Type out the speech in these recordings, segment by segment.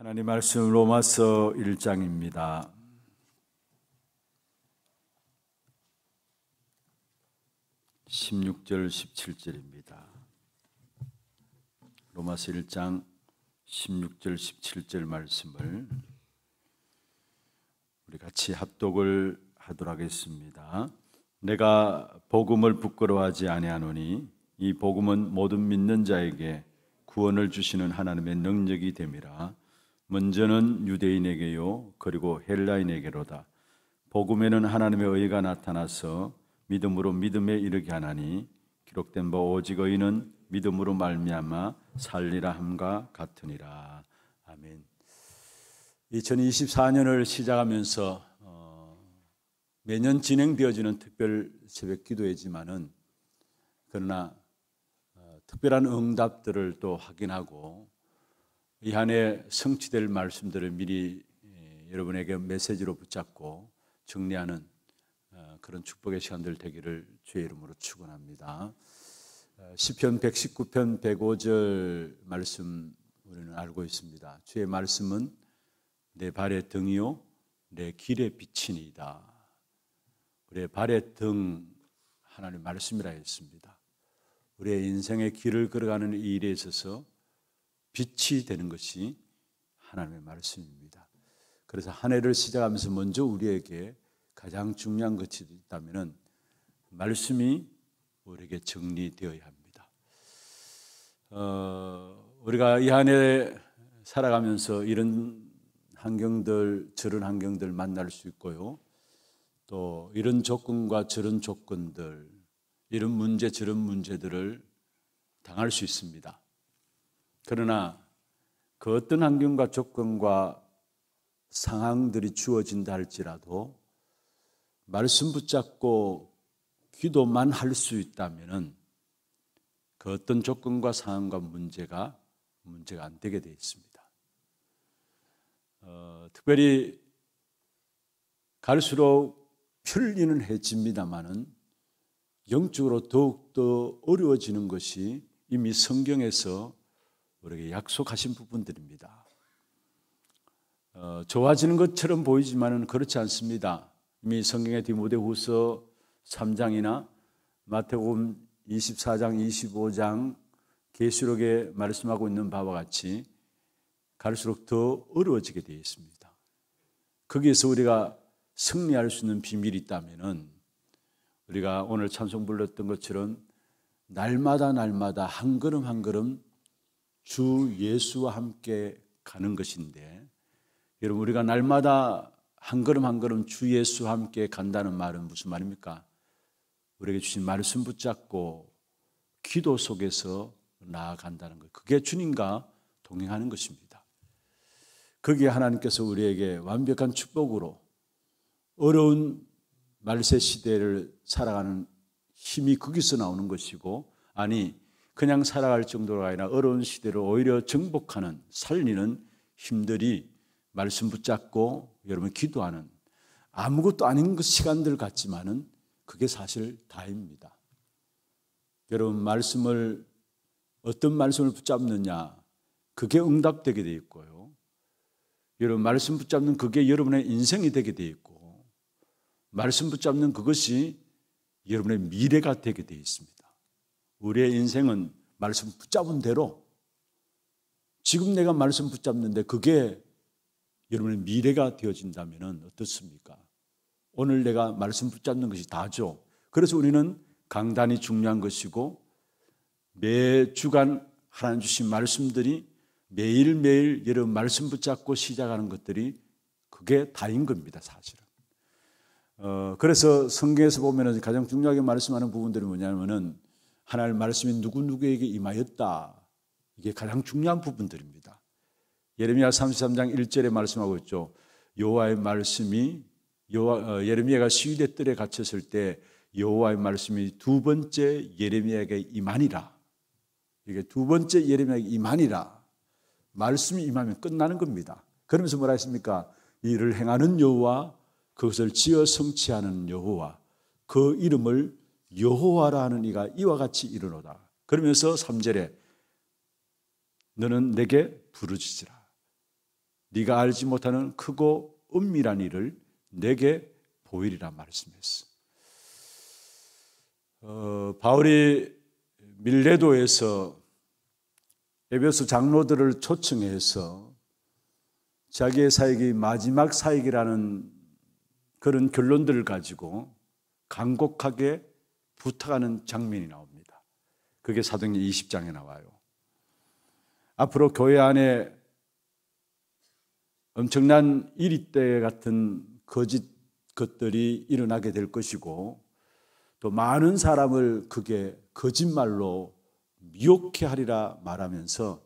하나님 말씀 로마서 1장입니다. (16절) (17절입니다) 로마서 1장 16절 17절 말씀을 우리 같이 합독을 하도록 하겠습니다. 내가 복음을 부끄러워하지 아니하노니 이 복음은 모든 믿는 자에게 구원을 주시는 하나님의 능력이 됨이라 먼저는 유대인에게요 그리고 헬라인에게로다. 복음에는 하나님의 의가 나타나서 믿음으로 믿음에 이르게 하나니 기록된 바 오직 의는 믿음으로 말미암아 살리라 함과 같으니라. 아멘. 2024년을 시작하면서 어, 매년 진행되어지는 특별 새벽 기도회지만은 그러나 어, 특별한 응답들을 또 확인하고 이 한 해 성취될 말씀들을 미리 예, 여러분에게 메시지로 붙잡고 정리하는 어, 그런 축복의 시간들 되기를 주의 이름으로 축원합니다. 어, 시편 119편 105절 말씀 우리는 알고 있습니다. 주의 말씀은 내 발의 등이요 내 길의 빛이니이다. 우리의 발의 등 하나님 말씀이라 했습니다. 우리의 인생의 길을 걸어가는 이 일에 있어서 빛이 되는 것이 하나님의 말씀입니다. 그래서 한 해를 시작하면서 먼저 우리에게 가장 중요한 것이 있다면은 말씀이 우리에게 정리되어야 합니다. 어, 우리가 이 한 해 살아가면서 이런 환경들, 저런 환경들 만날 수 있고요. 또 이런 조건과 저런 조건들, 이런 문제, 저런 문제들을 당할 수 있습니다. 그러나 그 어떤 환경과 조건과 상황들이 주어진다 할지라도 말씀 붙잡고 기도만 할 수있다면그 어떤 조건과 상황과 문제가 문제가 안 되게 되어 있습니다. 어, 특별히 갈수록 편리는 해집니다만은 영적으로 더욱더 어려워지는 것이 이미 성경에서 우리에게 약속하신 부분들입니다. 어, 좋아지는 것처럼 보이지만은 그렇지 않습니다. 이미 성경의 디모데후서 3장이나 마태복음 24장, 25장 계시록에 말씀하고 있는 바와 같이 갈수록 더 어려워지게 되어 있습니다. 거기에서 우리가 승리할 수 있는 비밀이 있다면은 우리가 오늘 찬송 불렀던 것처럼 날마다 날마다 한 걸음 한 걸음 주 예수와 함께 가는 것인데 여러분 우리가 날마다 한 걸음 한 걸음 주 예수와 함께 간다는 말은 무슨 말입니까? 우리에게 주신 말씀 붙잡고 기도 속에서 나아간다는 것. 그게 주님과 동행하는 것입니다. 거기 하나님께서 우리에게 완벽한 축복으로 어려운 말세 시대를 살아가는 힘이 거기서 나오는 것이고 아니 그냥 살아갈 정도가 아니라 어려운 시대를 오히려 정복하는 살리는 힘들이 말씀 붙잡고 여러분 기도하는 아무것도 아닌 그 시간들 같지만은 그게 사실 다입니다. 여러분 말씀을 어떤 말씀을 붙잡느냐 그게 응답되게 돼 있고요. 여러분 말씀 붙잡는 그게 여러분의 인생이 되게 돼 있고 말씀 붙잡는 그것이 여러분의 미래가 되게 돼 있습니다. 우리의 인생은 말씀 붙잡은 대로 지금 내가 말씀 붙잡는데 그게 여러분의 미래가 되어진다면 어떻습니까? 오늘 내가 말씀 붙잡는 것이 다죠. 그래서 우리는 강단이 중요한 것이고 매 주간 하나님 주신 말씀들이 매일매일 여러분 말씀 붙잡고 시작하는 것들이 그게 다인 겁니다, 사실은. 어, 그래서 성경에서 보면은 가장 중요하게 말씀하는 부분들이 뭐냐면은 하나님의 말씀이 누구누구에게 임하였다. 이게 가장 중요한 부분들입니다. 예레미야 33장 1절에 말씀하고 있죠. 여호와의 말씀이 여호 어, 예레미야가 시위대 뜰에 갇혔을 때 여호와의 말씀이 두 번째 예레미야에게 임하니라. 이게 두 번째 예레미야에게 임하니라. 말씀이 임하면 끝나는 겁니다. 그러면서 뭐라 했습니까? 이를 행하는 여호와, 그것을 지어 성취하는 여호와, 그 이름을 여호와라는 이가 이와 같이 이르노다. 그러면서 3절에 너는 내게 부르짖으라. 네가 알지 못하는 크고 은밀한 일을 내게 보이리라 말씀했어. 어, 바울이 밀레도에서 에베소 장로들을 초청해서 자기의 사역이 마지막 사역이라는 그런 결론들을 가지고 간곡하게 부탁하는 장면이 나옵니다. 그게 사도행전 20장에 나와요. 앞으로 교회 안에 엄청난 이리때 같은 거짓 것들이 일어나게 될 것이고 또 많은 사람을 그게 거짓말로 미혹해 하리라 말하면서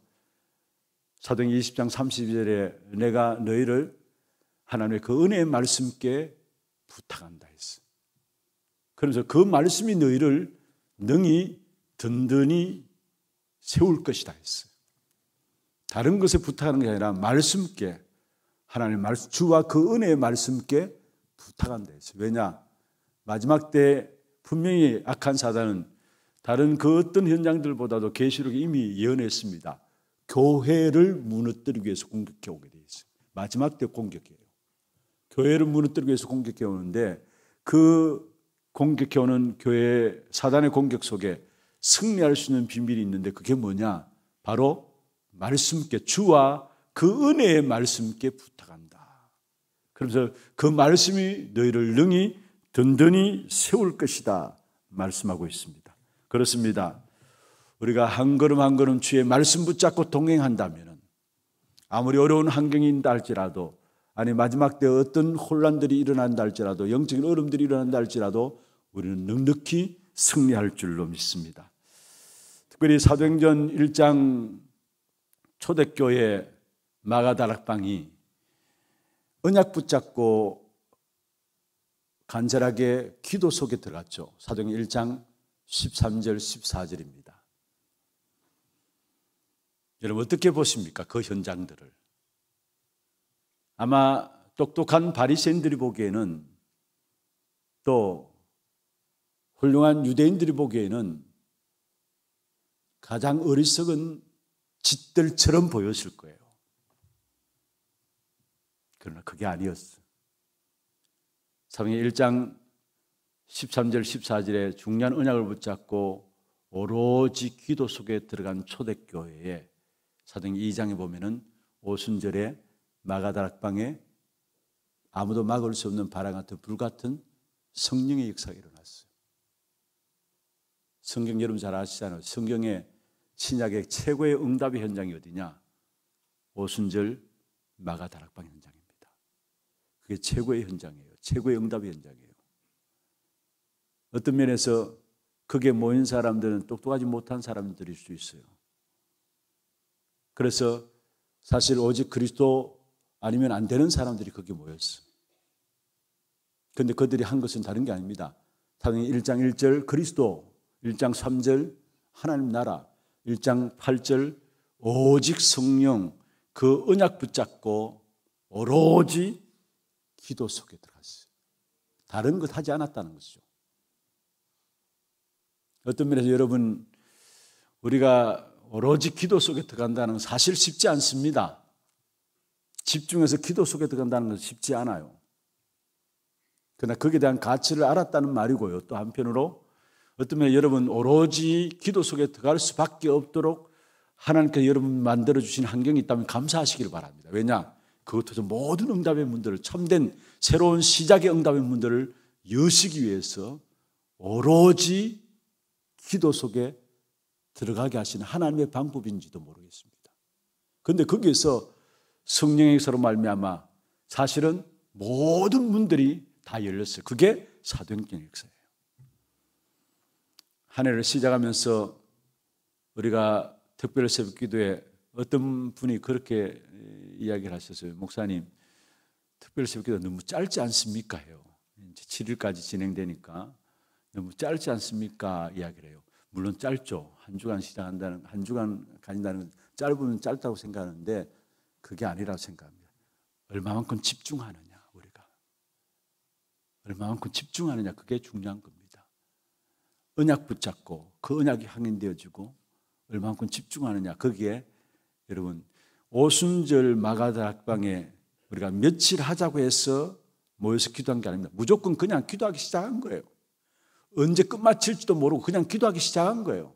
사도행 20장 32절에 내가 너희를 하나님의 그 은혜의 말씀께 부탁한다. 그러면서 그 말씀이 너희를 능히 든든히 세울 것이다 했어요. 다른 것에 부탁하는 게 아니라 말씀께 하나님 말씀, 주와 그 은혜의 말씀께 부탁한다 했어요. 왜냐? 마지막 때 분명히 악한 사단은 다른 그 어떤 현장들보다도 계시록에 이미 예언했습니다. 교회를 무너뜨리기 위해서 공격해 오게 돼 있어요. 마지막 때 공격해요. 교회를 무너뜨리기 위해서 공격해 오는데 그 공격해오는 교회 사단의 공격 속에 승리할 수 있는 비밀이 있는데 그게 뭐냐? 바로 말씀께 주와 그 은혜의 말씀께 부탁한다. 그러면서 그 말씀이 너희를 능히 든든히 세울 것이다 말씀하고 있습니다. 그렇습니다. 우리가 한 걸음 한 걸음 주의 말씀 붙잡고 동행한다면 아무리 어려운 환경인다 할지라도 아니 마지막 때 어떤 혼란들이 일어난다 할지라도 영적인 어려들이 일어난다 할지라도 우리는 넉넉히 승리할 줄로 믿습니다. 특별히 사도행전 1장 초대교회 마가다락방이 언약 붙잡고 간절하게 기도 속에 들어갔죠. 사도행 1장 13절 14절입니다. 여러분 어떻게 보십니까? 그 현장들을 아마 똑똑한 바리새인들이 보기에는 또 훌륭한 유대인들이 보기에는 가장 어리석은 짓들처럼 보였을 거예요. 그러나 그게 아니었어. 사도행 1장 13절 14절에 중요한 언약을 붙잡고 오로지 기도 속에 들어간 초대교회에 사도행 2장에 보면은 오순절에 마가다락방에 아무도 막을 수 없는 바람 같은 불같은 성령의 역사가 일어났어요. 성경 여러분 잘 아시잖아요. 성경의 신약의 최고의 응답의 현장이 어디냐? 오순절 마가다락방 현장입니다. 그게 최고의 현장이에요. 최고의 응답의 현장이에요. 어떤 면에서 그게 모인 사람들은 똑똑하지 못한 사람들일 수 있어요. 그래서 사실 오직 그리스도 아니면 안 되는 사람들이 거기 모였어. 근데 그들이 한 것은 다른 게 아닙니다. 사도행 1장 1절 그리스도, 1장 3절 하나님 나라, 1장 8절 오직 성령 그 언약 붙잡고 오로지 기도 속에 들어갔어요. 다른 것 하지 않았다는 것이죠. 어떤 면에서 여러분 우리가 오로지 기도 속에 들어간다는 사실 쉽지 않습니다. 집중해서 기도 속에 들어간다는 것은 쉽지 않아요. 그러나 거기에 대한 가치를 알았다는 말이고요. 또 한편으로 어떤 면 여러분 오로지 기도 속에 들어갈 수밖에 없도록 하나님께서 여러분 만들어 주신 환경이 있다면 감사하시길 바랍니다. 왜냐? 그것도 모든 응답의 문들을 참된 새로운 시작의 응답의 문들을 여시기 위해서 오로지 기도 속에 들어가게 하시 하나님의 방법인지도 모르겠습니다. 그런데 거기에서 성령의 서로 말미암아 사실은 모든 문들이 다 열렸어요. 그게 사도행전 역사예요. 한 해를 시작하면서 우리가 특별 새벽 기도에 어떤 분이 그렇게 이야기를 하셨어요. 목사님, 특별 새벽 기도 너무 짧지 않습니까? 해요. 이제 7일까지 진행되니까 너무 짧지 않습니까? 이야기를 해요. 물론 짧죠. 한 주간 시작한다는, 한 주간 가진다는 짧으면 짧다고 생각하는데 그게 아니라고 생각합니다. 얼마만큼 집중하느냐 우리가 얼마만큼 집중하느냐 그게 중요한 겁니다. 언약 붙잡고 그 언약이 항인되어지고 얼마만큼 집중하느냐 거기 여러분 오순절 마가다 학방에 우리가 며칠 하자고 해서 모여서 기도한 게 아닙니다. 무조건 그냥 기도하기 시작한 거예요. 언제 끝마칠지도 모르고 그냥 기도하기 시작한 거예요.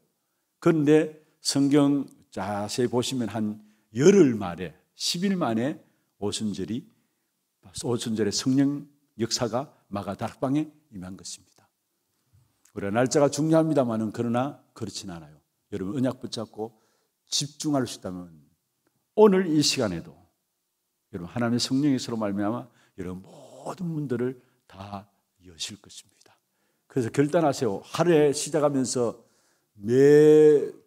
그런데 성경 자세히 보시면 한 열흘 말에 10일 만에 오순절이 오순절의 성령 역사가 마가 다락방에 임한 것입니다. 우리가 날짜가 중요합니다만은 그러나 그렇진 않아요. 여러분 언약 붙잡고 집중할 수 있다면 오늘 이 시간에도 여러분 하나님의 성령의 서로 말미암아 여러분 모든 문들을 다 여실 것입니다. 그래서 결단하세요. 하루에 시작하면서 매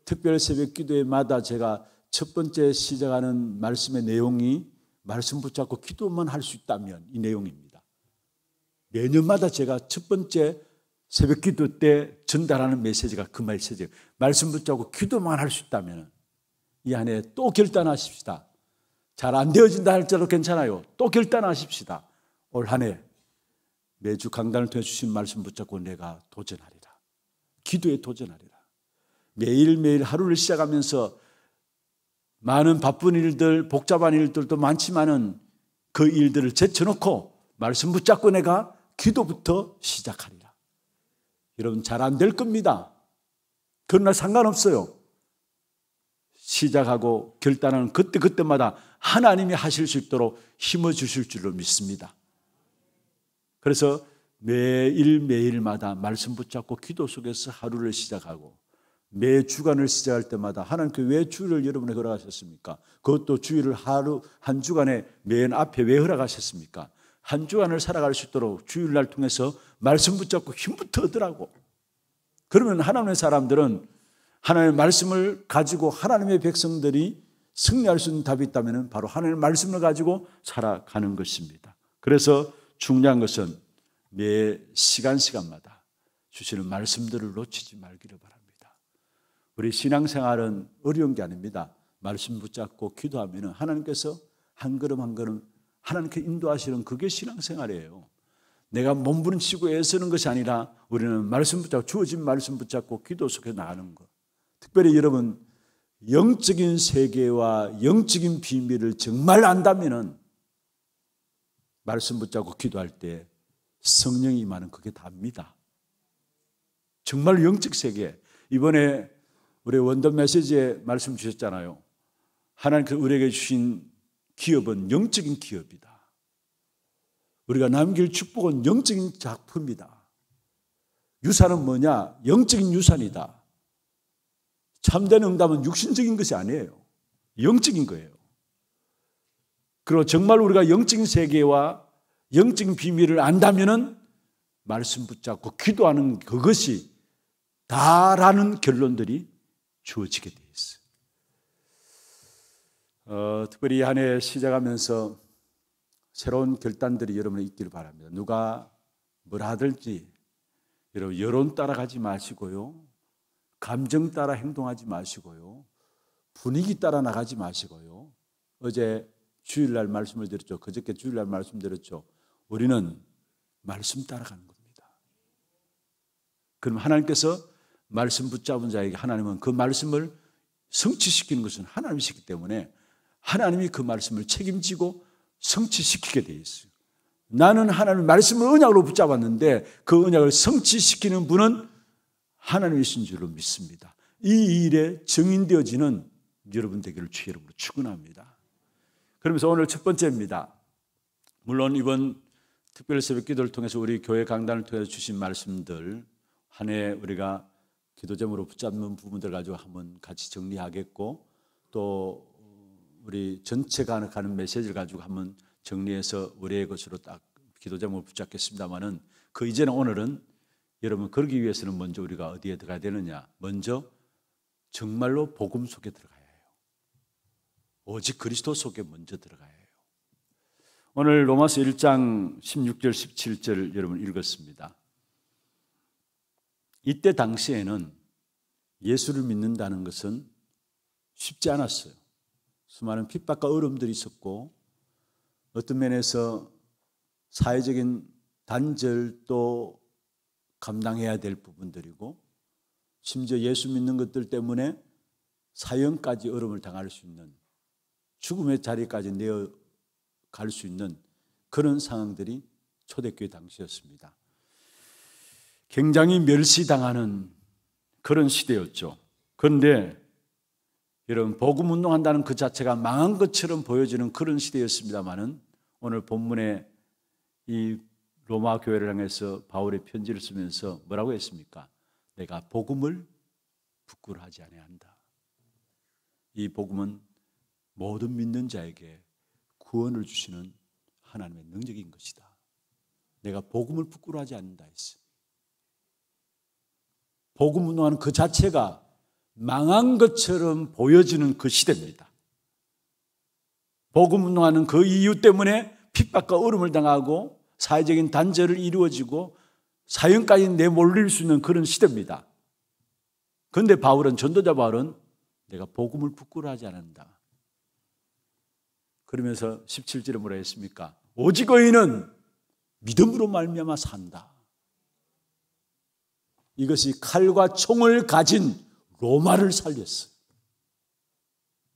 특별 새벽 기도회마다 제가 첫 번째 시작하는 말씀의 내용이 말씀 붙잡고 기도만 할 수 있다면 이 내용입니다. 매년마다 제가 첫 번째 새벽 기도 때 전달하는 메시지가 그 메시지예요. 말씀 붙잡고 기도만 할 수 있다면 이 안에 또 결단하십시다. 잘 안 되어진다 할지라도 괜찮아요. 또 결단하십시다. 올 한 해 매주 강단을 통해 주신 말씀 붙잡고 내가 도전하리라. 기도에 도전하리라. 매일매일 하루를 시작하면서 많은 바쁜 일들, 복잡한 일들도 많지만은 그 일들을 제쳐놓고 말씀 붙잡고 내가 기도부터 시작하리라. 여러분 잘 안 될 겁니다. 그러나 상관없어요. 시작하고 결단하는 그때그때마다 하나님이 하실 수 있도록 힘을 주실 줄로 믿습니다. 그래서 매일매일마다 말씀 붙잡고 기도 속에서 하루를 시작하고 매 주간을 시작할 때마다 하나님께 왜주일을 여러분에 허락하셨습니까? 그것도 주일을 하루 한 주간에 맨 앞에 왜 허락하셨습니까? 한 주간을 살아갈 수 있도록 주일날 통해서 말씀 붙잡고 힘부터 얻으라고. 그러면 하나님의 사람들은 하나님의 말씀을 가지고 하나님의 백성들이 승리할 수 있는 답이 있다면 바로 하나님의 말씀을 가지고 살아가는 것입니다. 그래서 중요한 것은 매 시간 시간마다 주시는 말씀들을 놓치지 말기를 바랍니다. 우리 신앙생활은 어려운 게 아닙니다. 말씀 붙잡고 기도하면 하나님께서 한 걸음 한 걸음 하나님께 인도하시는 그게 신앙생활이에요. 내가 몸부림치고 애쓰는 것이 아니라 우리는 말씀 붙잡고 주어진 말씀 붙잡고 기도 속에 나가는 것. 특별히 여러분 영적인 세계와 영적인 비밀을 정말 안다면 말씀 붙잡고 기도할 때 성령이 많은 그게 답니다. 정말 영적 세계. 이번에 우리 원더 메시지에 말씀 주셨잖아요. 하나님께서 우리에게 주신 기업은 영적인 기업이다. 우리가 남길 축복은 영적인 작품이다. 유산은 뭐냐? 영적인 유산이다. 참된 응답은 육신적인 것이 아니에요. 영적인 거예요. 그리고 정말 우리가 영적인 세계와 영적인 비밀을 안다면은 말씀 붙잡고 기도하는 그것이 다라는 결론들이 주어지게 돼 있어요. 어, 특별히 한해 시작하면서 새로운 결단들이 여러분이 있기를 바랍니다. 누가 뭘 하든지 여러분 여론 따라가지 마시고요. 감정 따라 행동하지 마시고요. 분위기 따라 나가지 마시고요. 어제 주일날 말씀을 드렸죠. 그저께 주일날 말씀드렸죠. 우리는 말씀 따라가는 겁니다. 그럼 하나님께서 말씀 붙잡은 자에게 하나님은 그 말씀을 성취시키는 것은 하나님이시기 때문에 하나님이 그 말씀을 책임지고 성취시키게 되어 있어요. 나는 하나님의 말씀을 은약으로 붙잡았는데 그은약을 성취시키는 분은 하나님이신 줄로 믿습니다. 이 일에 증인되어지는 여러분 되기를 주의 이름으로 축원합니다. 그러면서 오늘 첫 번째입니다. 물론 이번 특별 새벽 기도를 통해서 우리 교회 강단을 통해서 주신 말씀들 한 해 우리가 기도 점으로 붙잡는 부분들 가지고 한번 같이 정리하겠고 또 우리 전체가 하는 메시지를 가지고 한번 정리해서 우리의 것으로 딱 기도 점을 붙잡겠습니다만은 그 이제는 오늘은 여러분 그러기 위해서는 먼저 우리가 어디에 들어가야 되느냐 먼저 정말로 복음 속에 들어가야 해요 오직 그리스도 속에 먼저 들어가야 해요 오늘 로마서 1장 16절 17절 여러분 읽었습니다 이때 당시에는 예수를 믿는다는 것은 쉽지 않았어요. 수많은 핍박과 어려움들이 있었고 어떤 면에서 사회적인 단절도 감당해야 될 부분들이고 심지어 예수 믿는 것들 때문에 사형까지 어려움을 당할 수 있는 죽음의 자리까지 내어갈 수 있는 그런 상황들이 초대교회 당시였습니다. 굉장히 멸시당하는 그런 시대였죠. 그런데 여러분 복음 운동한다는 그 자체가 망한 것처럼 보여지는 그런 시대였습니다만은 오늘 본문에 이 로마 교회를 향해서 바울의 편지를 쓰면서 뭐라고 했습니까? 내가 복음을 부끄러워하지 아야 한다. 이 복음은 모든 믿는 자에게 구원을 주시는 하나님의 능력인 것이다. 내가 복음을 부끄러워하지 않는다 했어. 복음 운동하는 그 자체가 망한 것처럼 보여지는 그 시대입니다. 복음 운동하는 그 이유 때문에 핍박과 어려을 당하고 사회적인 단절을 이루어지고 사형까지 내몰릴 수 있는 그런 시대입니다. 그런데 바울은 전도자 바울은 내가 복음을 부끄러워하지 않는다. 그러면서 17절에 뭐라 했습니까? 오직 의인은 믿음으로 말미암아 산다. 이것이 칼과 총을 가진 로마를 살렸어.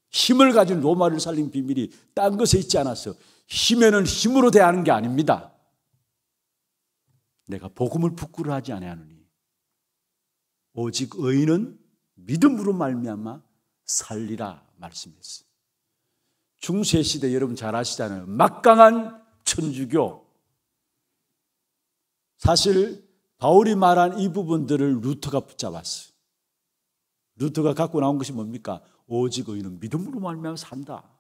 힘을 가진 로마를 살린 비밀이 딴 것에 있지 않았어. 힘에는 힘으로 대하는 게 아닙니다. 내가 복음을 부끄러워하지 아니하느니 오직 의인은 믿음으로 말미암아 살리라 말씀했어. 중세 시대 여러분 잘 아시잖아요. 막강한 천주교. 사실 바울이 말한 이 부분들을 루터가 붙잡았어요. 루터가 갖고 나온 것이 뭡니까? 오직 의인 믿음으로 말미암아 산다.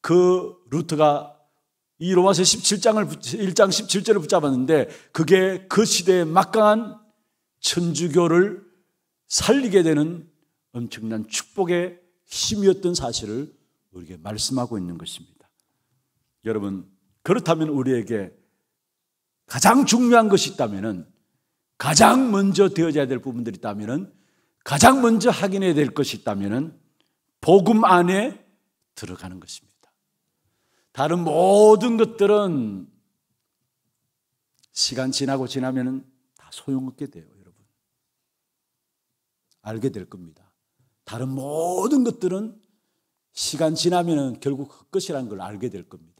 그 루터가 이 로마서 17장을 1장 17절을 붙잡았는데 그게 그 시대의 막강한 천주교를 살리게 되는 엄청난 축복의 힘이었던 사실을 우리에게 말씀하고 있는 것입니다. 여러분, 그렇다면 우리에게 가장 중요한 것이 있다면은 가장 먼저 되어져야 될 부분들이 있다면은 가장 먼저 확인해야 될 것이 있다면은 복음 안에 들어가는 것입니다. 다른 모든 것들은 시간 지나고 지나면은 다 소용없게 돼요, 여러분. 알게 될 겁니다. 다른 모든 것들은 시간 지나면은 결국 헛것이라는 그 걸 알게 될 겁니다.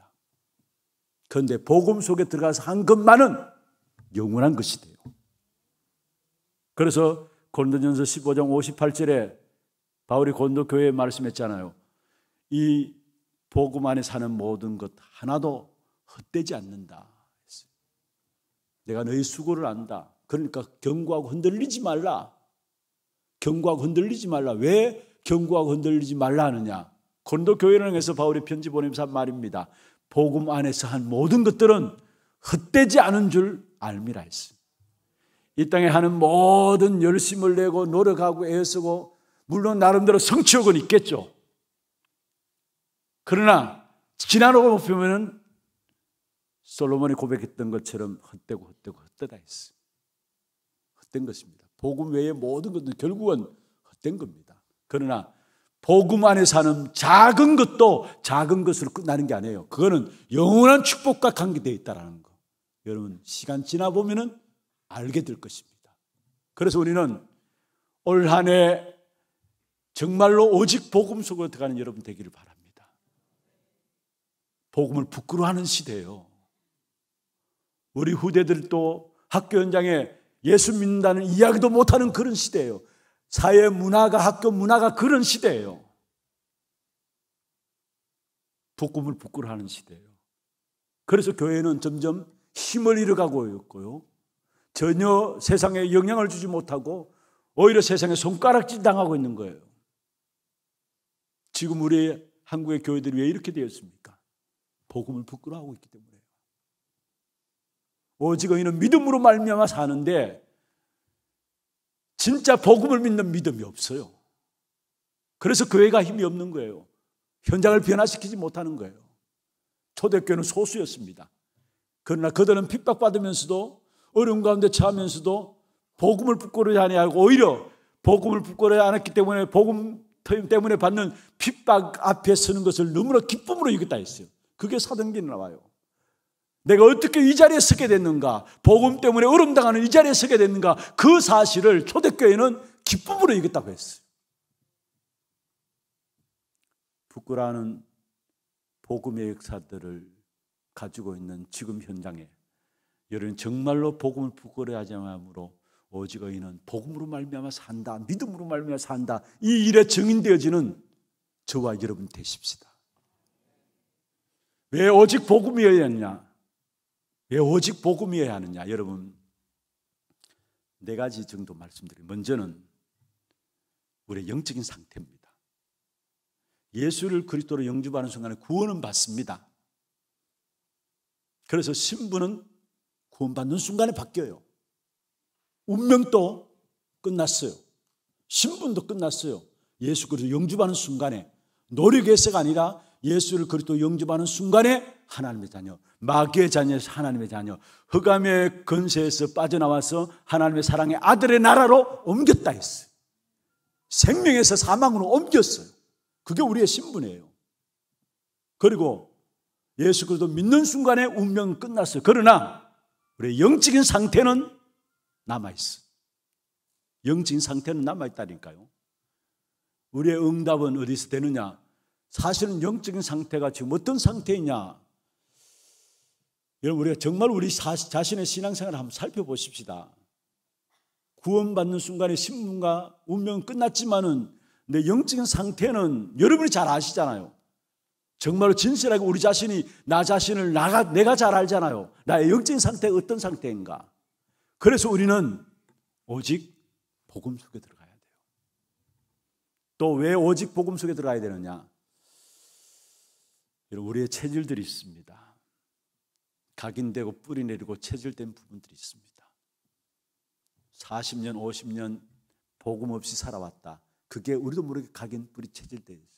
그런데 복음 속에 들어가서 한 것만은 영원한 것이 돼요. 그래서 고린도전서 15장 58절에 바울이 고린도 교회에 말씀했잖아요. 이 복음 안에 사는 모든 것 하나도 헛되지 않는다. 내가 너희 수고를 안다. 그러니까 경고하고 흔들리지 말라. 경고하고 흔들리지 말라. 왜 경고하고 흔들리지 말라 하느냐? 고린도 교회를 향해서 바울이 편지 보내면서 한 말입니다. 복음 안에서 한 모든 것들은 헛되지 않은 줄 알미라 했습니다. 이 땅에 하는 모든 열심을 내고 노력하고 애쓰고 물론 나름대로 성취욕은 있겠죠. 그러나 지나고 보면은 솔로몬이 고백했던 것처럼 헛되고 헛되고 헛되다 했습니 헛된 것입니다. 복음 외의 모든 것은 결국은 헛된 겁니다. 그러나 복음 안에 사는 작은 것도 작은 것으로 끝나는 게 아니에요. 그거는 영원한 축복과 관계되어 있다는 거. 여러분 시간 지나 보면 알게 될 것입니다. 그래서 우리는 올 한해 정말로 오직 복음 속으로 들어가는 여러분 되기를 바랍니다. 복음을 부끄러워하는 시대예요. 우리 후대들도 학교 현장에 예수 믿는다는 이야기도 못하는 그런 시대예요. 사회 문화가 학교 문화가 그런 시대예요. 복음을 부끄러워하는 시대예요. 그래서 교회는 점점 힘을 잃어가고 있고요. 전혀 세상에 영향을 주지 못하고 오히려 세상에 손가락질 당하고 있는 거예요. 지금 우리 한국의 교회들이 왜 이렇게 되었습니까? 복음을 부끄러워하고 있기 때문에. 오직 의인 믿음으로 말미암아 사는데 진짜 복음을 믿는 믿음이 없어요. 그래서 교회가 힘이 없는 거예요. 현장을 변화시키지 못하는 거예요. 초대교회는 소수였습니다. 그러나 그들은 핍박받으면서도 어려운 가운데 처하면서도 복음을 부끄러워하냐하고 오히려 복음을 부끄러워하지 않았기 때문에 복음 때문에 받는 핍박 앞에 서는 것을 너무나 기쁨으로 여겼다 했어요. 그게 사등기전 나와요. 내가 어떻게 이 자리에 서게 됐는가? 복음 때문에 어름당하는 이 자리에 서게 됐는가? 그 사실을 초대교회는 기쁨으로 이겼다고 했어요. 부끄러워하는 복음의 역사들을 가지고 있는 지금 현장에 여러분 정말로 복음을 부끄러워하지 않으므로 오직 의인은 복음으로 말미암아 산다. 믿음으로 말미암아 산다. 이 일에 증인되어지는 저와 여러분 되십시다. 왜 오직 복음이어야 했냐? 왜 오직 복음이어야 하느냐? 여러분, 네 가지 정도 말씀드리면 먼저는 우리의 영적인 상태입니다. 예수를 그리스도로 영접하는 순간에 구원은 받습니다. 그래서 신분은 구원받는 순간에 바뀌어요. 운명도 끝났어요. 신분도 끝났어요. 예수 그리스도 영접하는 순간에 노력해서가 아니라 예수를 그리스도 영접하는 순간에 하나님의 자녀, 마귀의 자녀에서 하나님의 자녀, 흑암의 근세에서 빠져나와서 하나님의 사랑의 아들의 나라로 옮겼다 했어요. 생명에서 사망으로 옮겼어요. 그게 우리의 신분이에요. 그리고 예수 그리스도 믿는 순간에 운명은 끝났어요. 그러나 우리 영적인 상태는 남아 있어. 영적인 상태는 남아 있다니까요. 우리의 응답은 어디서 되느냐? 사실은 영적인 상태가 지금 어떤 상태이냐? 여러분 우리가 정말 우리 사, 자신의 신앙생활을 한번 살펴보십시다. 구원받는 순간에 신분과 운명은 끝났지만은 내 영적인 상태는 여러분이 잘 아시잖아요. 정말로 진실하게 우리 자신이 나 자신을 나가 내가 잘 알잖아요. 나의 영적인 상태가 어떤 상태인가. 그래서 우리는 오직 복음 속에 들어가야 돼요. 또 왜 오직 복음 속에 들어가야 되느냐? 여러분 우리의 체질들이 있습니다. 각인되고 뿌리 내리고 체질된 부분들이 있습니다. 40년, 50년 복음 없이 살아왔다. 그게 우리도 모르게 각인 뿌리 체질되어 있어요.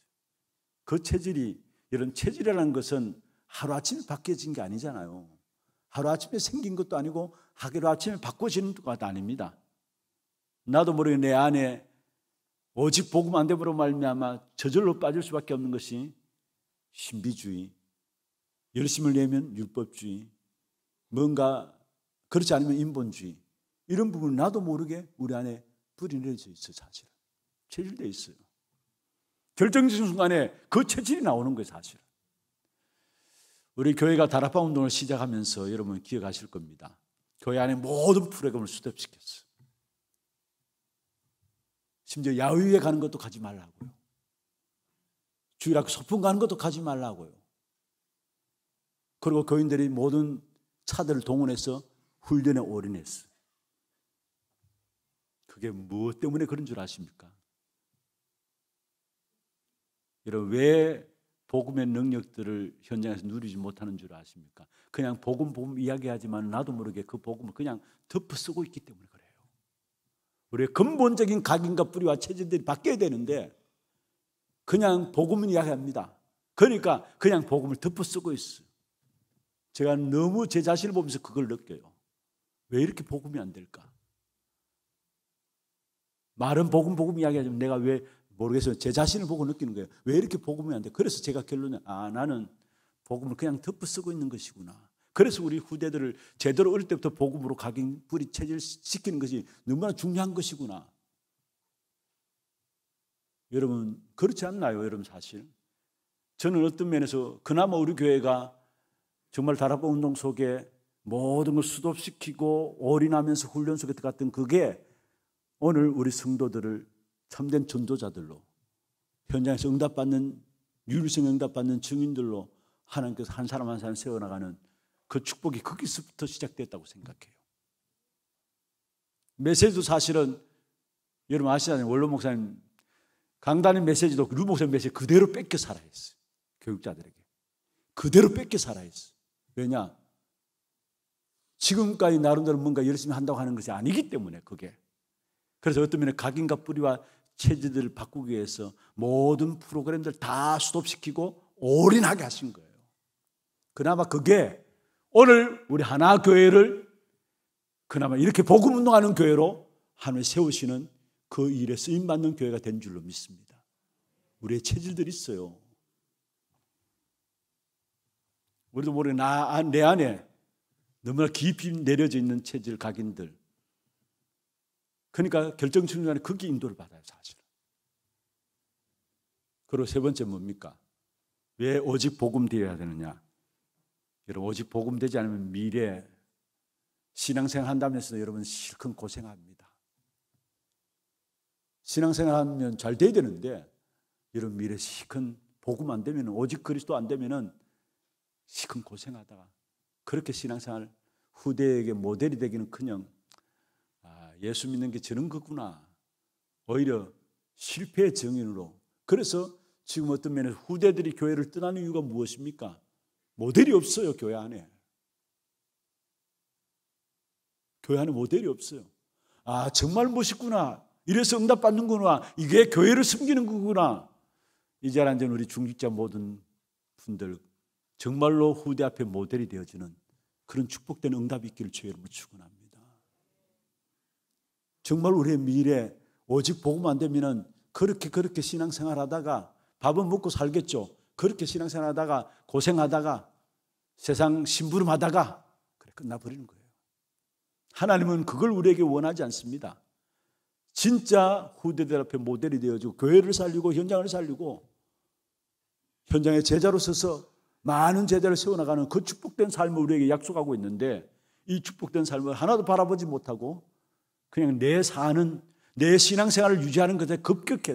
그 체질이 이런 체질이라는 것은 하루아침에 바뀌어진 게 아니잖아요. 하루아침에 생긴 것도 아니고 하루아침에 바꿔지는 것도 아닙니다. 나도 모르게 내 안에 오직 복음 안 되므로 말미암아 저절로 빠질 수밖에 없는 것이 신비주의, 열심을 내면 율법주의, 뭔가 그렇지 않으면 인본주의 이런 부분 나도 모르게 우리 안에 불이 내져 있어 사실은 체질돼 있어요. 결정적인 순간에 그 체질이 나오는 거예요 사실은. 우리 교회가 다락방 운동을 시작하면서 여러분 기억하실 겁니다. 교회 안에 모든 프로그램을 수습시켰어. 심지어 야외에 가는 것도 가지 말라고요. 주일 학교 소풍 가는 것도 가지 말라고요. 그리고 교인들이 모든 차들을 동원해서 훈련에 올인했어요. 그게 무엇 때문에 그런 줄 아십니까? 여러분 왜 복음의 능력들을 현장에서 누리지 못하는 줄 아십니까? 그냥 복음 복음 이야기하지만 나도 모르게 그 복음을 그냥 덮어쓰고 있기 때문에 그래요. 우리의 근본적인 각인과 뿌리와 체질들이 바뀌어야 되는데 그냥 복음은 이야기합니다. 그러니까 그냥 복음을 덮어쓰고 있어. 제가 너무 제 자신을 보면서 그걸 느껴요. 왜 이렇게 복음이 안 될까? 말은 복음 복음 이야기하지만 내가 왜 모르겠어요. 제 자신을 보고 느끼는 거예요. 왜 이렇게 복음이 안 돼? 그래서 제가 결론을 아 나는 복음을 그냥 덮어 쓰고 있는 것이구나. 그래서 우리 후대들을 제대로 어릴 때부터 복음으로 각인 뿌리 체질 시키는 것이 너무나 중요한 것이구나. 여러분 그렇지 않나요? 여러분 사실 저는 어떤 면에서 그나마 우리 교회가 정말 다락방 운동 속에 모든 걸 수도시키고 올인하면서 훈련 속에 들어갔던 그게 오늘 우리 성도들을 참된 전도자들로 현장에서 응답받는 유일성 응답받는 증인들로 하나님께서 한 사람 한 사람 세워나가는 그 축복이 거기서부터 시작됐다고 생각해요. 메시지도 사실은 여러분 아시잖아요. 원로 목사님 강단의 메시지도 그 류 목사님 메시지 그대로 뺏겨 살아있어요. 교육자들에게. 그대로 뺏겨 살아있어요. 왜냐? 지금까지 나름대로 뭔가 열심히 한다고 하는 것이 아니기 때문에 그게. 그래서 어떤 면에 각인과 뿌리와 체질들을 바꾸기 위해서 모든 프로그램들 다 수톱시키고 올인하게 하신 거예요. 그나마 그게 오늘 우리 하나 교회를 그나마 이렇게 복음 운동하는 교회로 하늘 세우시는 그 일에 쓰임 받는 교회가 된 줄로 믿습니다. 우리의 체질들이 있어요. 우리도 모르게 나, 아, 내 안에 너무나 깊이 내려져 있는 체질 각인들. 그러니까 결정충전에 거기 인도를 받아요, 사실은. 그리고 세 번째 뭡니까? 왜 오직 복음 되어야 되느냐? 여러분, 오직 복음 되지 않으면 미래 신앙생활 한다면서 여러분 실컷 고생합니다. 신앙생활 하면 잘 돼야 되는데, 여러분 미래 실컷 복음 안 되면, 오직 그리스도 안 되면은 시큰 고생하다가 그렇게 신앙생활 후대에게 모델이 되기는 커녕 아, 예수 믿는 게 저런 거구나. 오히려 실패의 증인으로. 그래서 지금 어떤 면에서 후대들이 교회를 떠나는 이유가 무엇입니까? 모델이 없어요, 교회 안에. 교회 안에 모델이 없어요. 아, 정말 멋있구나. 이래서 응답받는구나. 이게 교회를 섬기는 거구나. 이제 앉은 우리 중직자 모든 분들 정말로 후대 앞에 모델이 되어지는 그런 축복된 응답이 있기를 주의 이름으로 축원합니다. 정말 우리의 미래 오직 복음안 되면은 그렇게 그렇게 신앙생활 하다가 밥은 먹고 살겠죠. 그렇게 신앙생활 하다가 고생하다가 세상 심부름 하다가 그래 끝나버리는 거예요. 하나님은 그걸 우리에게 원하지 않습니다. 진짜 후대들 앞에 모델이 되어주고 교회를 살리고 현장을 살리고 현장의 제자로 서서 많은 제자를 세워나가는 그 축복된 삶을 우리에게 약속하고 있는데 이 축복된 삶을 하나도 바라보지 못하고 그냥 내 사는 내 신앙생활을 유지하는 것에 급격해어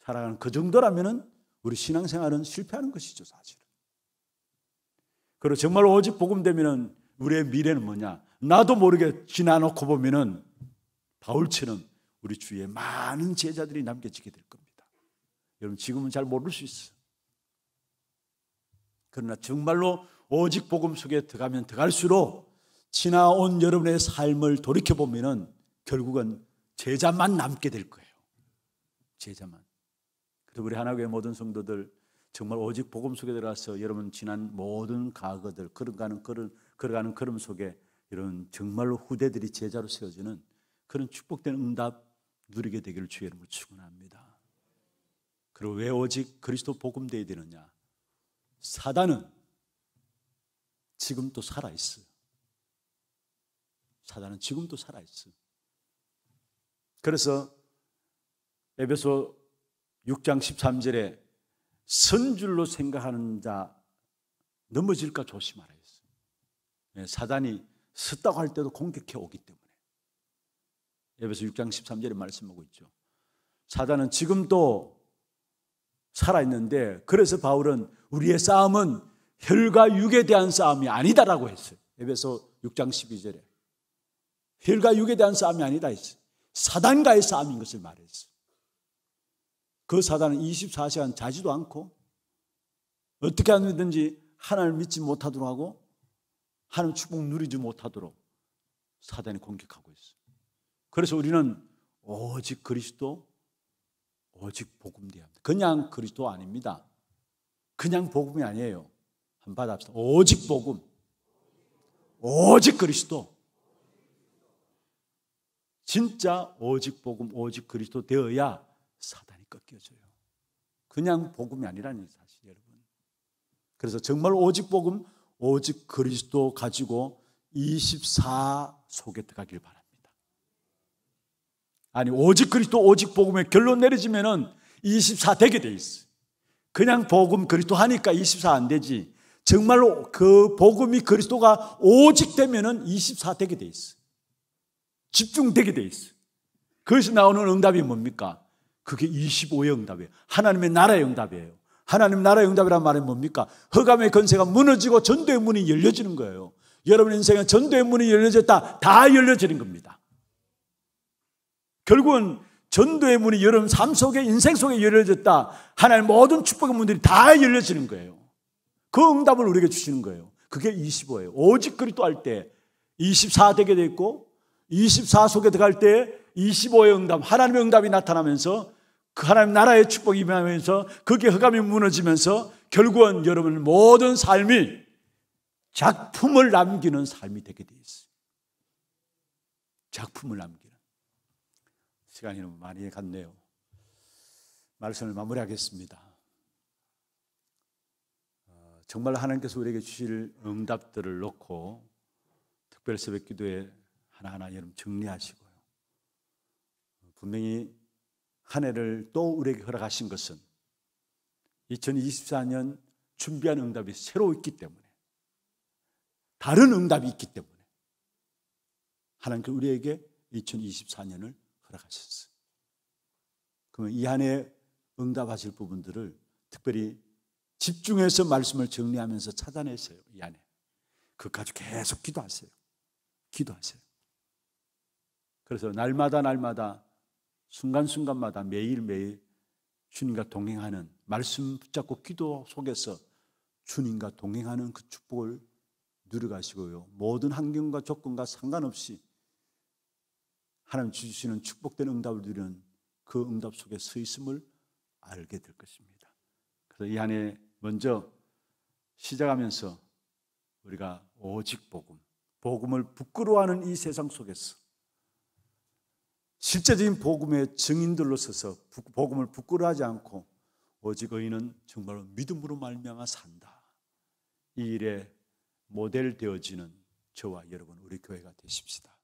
살아가는 그 정도라면은 우리 신앙생활은 실패하는 것이죠, 사실은. 그리고 정말 오직 복음 되면은 우리의 미래는 뭐냐? 나도 모르게 지나놓고 보면은 바울처럼 우리 주위에 많은 제자들이 남겨지게 될 겁니다. 여러분 지금은 잘 모를 수 있어. 요 그러나 정말로 오직 복음 속에 들어가면 들어갈수록 지나온 여러분의 삶을 돌이켜보면 결국은 제자만 남게 될 거예요. 제자만. 그래서 우리 하나교회 모든 성도들 정말 오직 복음 속에 들어가서 여러분 지난 모든 과거들 걸어가는 걸어가는 걸음 속에 이런 정말로 후대들이 제자로 세워지는 그런 축복된 응답 누리게 되기를 주의 이름으로 축원합니다. 그리고 왜 오직 그리스도 복음 돼야 되느냐? 사단은 지금도 살아있어. 사단은 지금도 살아있어. 그래서 에베소 6장 13절에 선줄로 생각하는 자 넘어질까 조심하라 했어요. 예, 사단이 섰다고 할 때도 공격해 오기 때문에. 에베소 6장 13절에 말씀하고 있죠. 사단은 지금도 살아있는데 그래서 바울은 우리의 싸움은 혈과 육에 대한 싸움이 아니다라고 했어요. 에베소 6장 12절에. 혈과 육에 대한 싸움이 아니다 했어요. 사단과의 싸움인 것을 말했어요. 그 사단은 24시간 자지도 않고 어떻게 하든지 하나님을 믿지 못하도록 하고 하나님 축복 누리지 못하도록 사단이 공격하고 있어요. 그래서 우리는 오직 그리스도 오직 복음 대합니다. 그냥 그리스도 아닙니다. 그냥 복음이 아니에요. 한 번 받합시다. 오직 복음. 오직 그리스도. 진짜 오직 복음, 오직 그리스도 되어야 사단이 꺾여져요. 그냥 복음이 아니라는 사실 여러분. 그래서 정말 오직 복음, 오직 그리스도 가지고 24 속에 들어가길 바랍니다. 아니 오직 그리스도 오직 복음의 결론 내려지면은 24 되게 돼 있어. 그냥 복음 그리스도 하니까 24 안 되지. 정말로 그 복음이 그리스도가 오직 되면은 24 되게 돼 있어. 집중되게 돼 있어. 그래서 나오는 응답이 뭡니까? 그게 25의 응답이에요. 하나님의 나라의 응답이에요. 하나님 나라의 응답이란 말은 뭡니까? 허감의 건세가 무너지고 전도의 문이 열려지는 거예요. 여러분 인생에 전도의 문이 열려졌다. 다 열려지는 겁니다. 결국은 전도의 문이 여러분 삶 속에 인생 속에 열려졌다. 하나님 모든 축복의 문들이 다 열려지는 거예요. 그 응답을 우리에게 주시는 거예요. 그게 25예요. 오직 그리스도 할때 24되게 됐고 24 속에 들어갈 때 25의 응답, 하나님의 응답이 나타나면서 그 하나님 나라의 축복이 임하면서 그게 흑암이 무너지면서 결국은 여러분 모든 삶이 작품을 남기는 삶이 되게 돼 있어요. 작품을 남기 시간이 너무 많이 갔네요. 말씀을 마무리하겠습니다. 어, 정말 하나님께서 우리에게 주실 응답들을 놓고 특별 새벽 기도에 하나하나 여러분 정리하시고요. 분명히 한 해를 또 우리에게 허락하신 것은 2024년 준비한 응답이 새로 있기 때문에 다른 응답이 있기 때문에 하나님께서 우리에게 2024년을 허락하셨어요. 그러면 이 안에 응답하실 부분들을 특별히 집중해서 말씀을 정리하면서 찾아내세요. 이 안에. 그까지 계속 기도하세요. 기도하세요. 그래서 날마다 날마다 순간순간마다 매일매일 주님과 동행하는 말씀 붙잡고 기도 속에서 주님과 동행하는 그 축복을 누려가시고요. 모든 환경과 조건과 상관없이 하나님 주시는 축복된 응답을 드리는그 응답 속에 서 있음을 알게 될 것입니다. 그래서 이 안에 먼저 시작하면서 우리가 오직 복음, 복음을 부끄러워하는 이 세상 속에서 실제적인 복음의 증인들로 서서 복음을 부끄러워하지 않고 오직 의인은 정말로 믿음으로 말미암아 산다. 이 일에 모델 되어지는 저와 여러분 우리 교회가 되십시다.